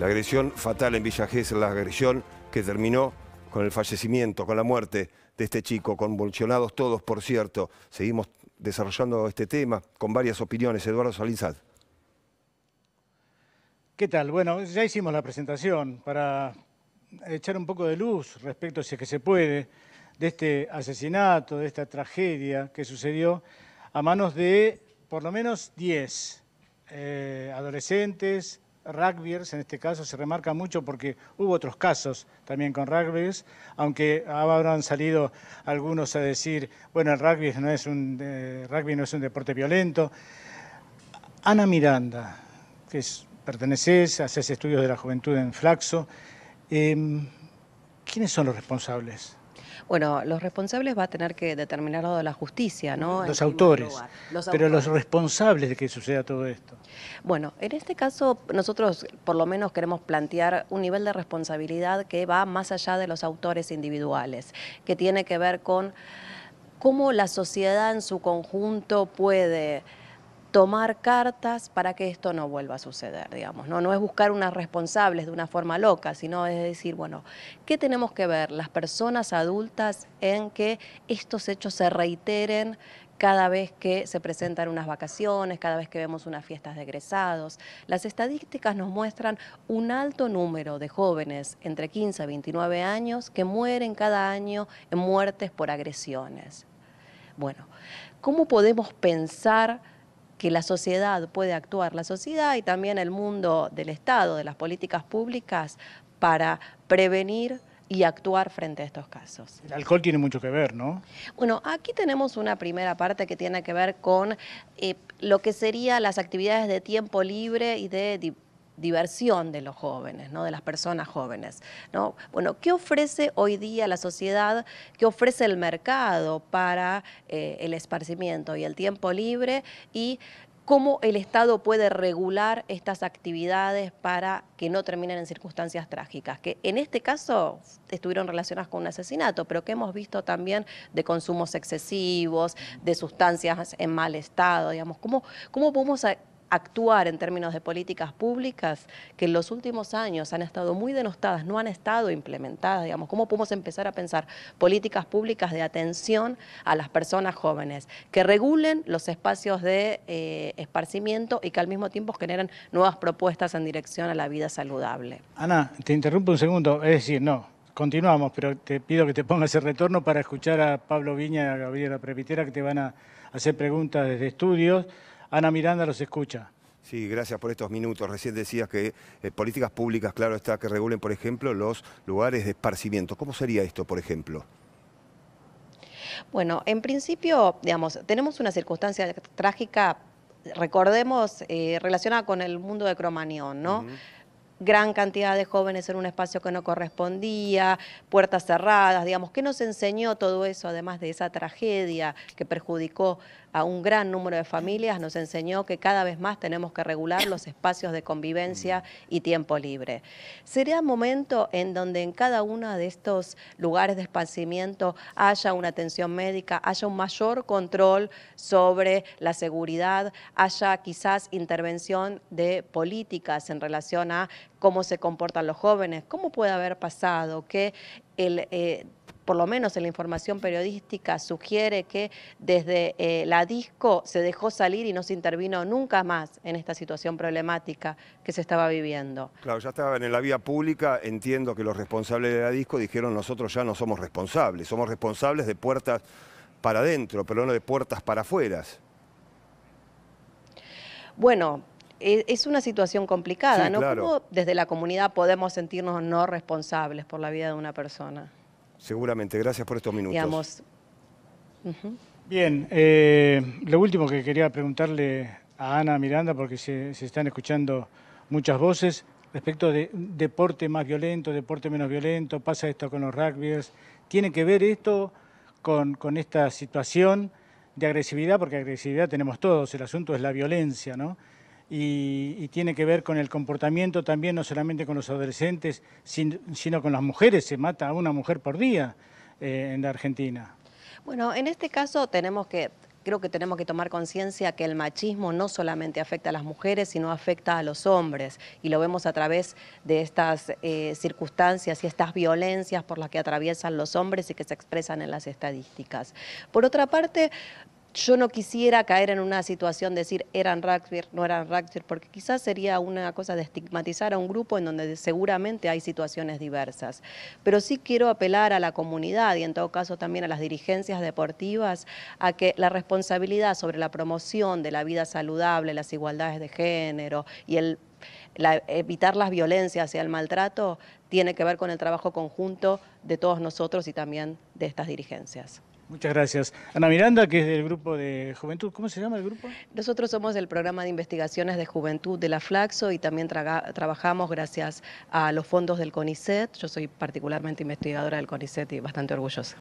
La agresión fatal en Villa la agresión que terminó con el fallecimiento, con la muerte de este chico, convulsionados todos, por cierto. Seguimos desarrollando este tema con varias opiniones. Eduardo salizad ¿Qué tal? Bueno, ya hicimos la presentación para echar un poco de luz respecto, si es que se puede, de este asesinato, de esta tragedia que sucedió a manos de por lo menos 10 eh, adolescentes, rugbyers, en este caso se remarca mucho porque hubo otros casos también con rugbyers, aunque habrán salido algunos a decir, bueno, el rugby no es un, eh, rugby no es un deporte violento. Ana Miranda, que es, perteneces, haces estudios de la juventud en Flaxo, em, ¿quiénes son los responsables? Bueno, los responsables va a tener que determinarlo de la justicia, ¿no? los autores. Pero los responsables de que suceda todo esto. Bueno, en este caso nosotros por lo menos queremos plantear un nivel de responsabilidad que va más allá de los autores individuales, que tiene que ver con cómo la sociedad en su conjunto puede tomar cartas para que esto no vuelva a suceder, digamos. No, no es buscar unas responsables de una forma loca, sino es decir, bueno, ¿qué tenemos que ver las personas adultas en que estos hechos se reiteren cada vez que se presentan unas vacaciones, cada vez que vemos unas fiestas de egresados. Las estadísticas nos muestran un alto número de jóvenes entre 15 a 29 años que mueren cada año en muertes por agresiones. Bueno, ¿cómo podemos pensar que la sociedad puede actuar, la sociedad y también el mundo del Estado, de las políticas públicas, para prevenir y actuar frente a estos casos. El alcohol tiene mucho que ver, ¿no? Bueno, aquí tenemos una primera parte que tiene que ver con eh, lo que serían las actividades de tiempo libre y de diversión de los jóvenes, ¿no? de las personas jóvenes. ¿no? Bueno, ¿qué ofrece hoy día la sociedad, qué ofrece el mercado para eh, el esparcimiento y el tiempo libre y cómo el Estado puede regular estas actividades para que no terminen en circunstancias trágicas, que en este caso estuvieron relacionadas con un asesinato, pero que hemos visto también de consumos excesivos, de sustancias en mal estado, digamos, cómo podemos actuar en términos de políticas públicas que en los últimos años han estado muy denostadas, no han estado implementadas, digamos, cómo podemos empezar a pensar políticas públicas de atención a las personas jóvenes, que regulen los espacios de eh, esparcimiento y que al mismo tiempo generen nuevas propuestas en dirección a la vida saludable. Ana, te interrumpo un segundo, es decir, no, continuamos, pero te pido que te pongas el retorno para escuchar a Pablo Viña y a Gabriela Prepitera que te van a hacer preguntas desde estudios. Ana Miranda los escucha. Sí, gracias por estos minutos. Recién decías que eh, políticas públicas, claro está, que regulen, por ejemplo, los lugares de esparcimiento. ¿Cómo sería esto, por ejemplo? Bueno, en principio, digamos, tenemos una circunstancia trágica, recordemos, eh, relacionada con el mundo de Cromañón, ¿no? gran cantidad de jóvenes en un espacio que no correspondía, puertas cerradas, digamos, ¿qué nos enseñó todo eso, además de esa tragedia que perjudicó a un gran número de familias? Nos enseñó que cada vez más tenemos que regular los espacios de convivencia y tiempo libre. ¿Sería momento en donde en cada uno de estos lugares de esparcimiento haya una atención médica, haya un mayor control sobre la seguridad, haya quizás intervención de políticas en relación a cómo se comportan los jóvenes, cómo puede haber pasado que el... Eh, por lo menos en la información periodística sugiere que desde eh, la disco se dejó salir y no se intervino nunca más en esta situación problemática que se estaba viviendo. Claro, ya estaba en la vía pública, entiendo que los responsables de la disco dijeron nosotros ya no somos responsables, somos responsables de puertas para adentro, pero no de puertas para afuera. Bueno, e, es una situación complicada, ¿no? ¿Cómo desde la comunidad podemos sentirnos no responsables por la vida de una persona? Seguramente, gracias por estos minutos. Bien, eh, lo último que quería preguntarle a Ana Miranda, porque se, están escuchando muchas voces, respecto de deporte más violento, deporte menos violento, pasa esto con los rugbyers, ¿tiene que ver esto con, con esta situación de agresividad? Porque agresividad tenemos todos, el asunto es la violencia, ¿no? y, tiene que ver con el comportamiento también, no solamente con los adolescentes, sino con las mujeres. Se mata a una mujer por día eh, en la Argentina. Bueno, en este caso tenemos que creo que tenemos que tomar conciencia que el machismo no solamente afecta a las mujeres, sino afecta a los hombres. Y lo vemos a través de estas eh, circunstancias y estas violencias por las que atraviesan los hombres y que se expresan en las estadísticas. Por otra parte, yo no quisiera caer en una situación de decir eran no eran Ragsbir, porque quizás sería una cosa de estigmatizar a un grupo en donde seguramente hay situaciones diversas. Pero sí quiero apelar a la comunidad y en todo caso también a las dirigencias deportivas a que la responsabilidad sobre la promoción de la vida saludable, las igualdades de género y el evitar las violencias y el maltrato tiene que ver con el trabajo conjunto de todos nosotros y también de estas dirigencias. Muchas gracias. Ana Miranda, que es del grupo de Juventud, ¿cómo se llama el grupo? Nosotros somos del programa de investigaciones de Juventud de la Flaxo y también trabajamos gracias a los fondos del CONICET. Yo soy particularmente investigadora del CONICET y bastante orgullosa.